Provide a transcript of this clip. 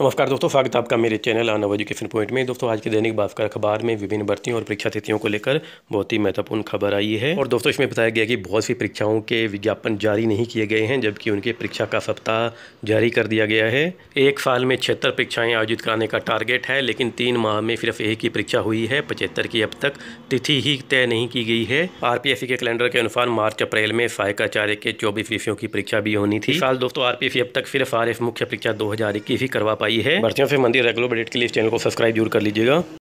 नमस्कार दोस्तों स्वागत है आपका मेरे चैनल आना एजुकेशन पॉइंट में दोस्तों आज के दैनिक भास्कर अखबार में विभिन्न भर्तियों और परीक्षा तिथियों को लेकर बहुत ही महत्वपूर्ण खबर आई है और दोस्तों इसमें बताया गया कि बहुत सी परीक्षाओं के विज्ञापन जारी नहीं किए गए हैं जबकि उनकी परीक्षा का सप्ताह जारी कर दिया गया है एक साल में छिहत्तर परीक्षाएं आयोजित कराने का टारगेट है लेकिन तीन माह में सिर्फ एक ही परीक्षा हुई है पचहत्तर की अब तक तिथि ही तय नहीं की गई है आर के कैलेंडर के अनुसार मार्च अप्रैल में सहायक आचार्य के चौबीस विषयों की परीक्षा भी होनी थी साल दोस्तों आर अब तक सिर्फ आर मुख्य परीक्षा दो ही करवा पाई आई है भर्तियों से मंदिर रेगुलर अपडेट के लिए इस चैनल को सब्सक्राइब जरूर कर लीजिएगा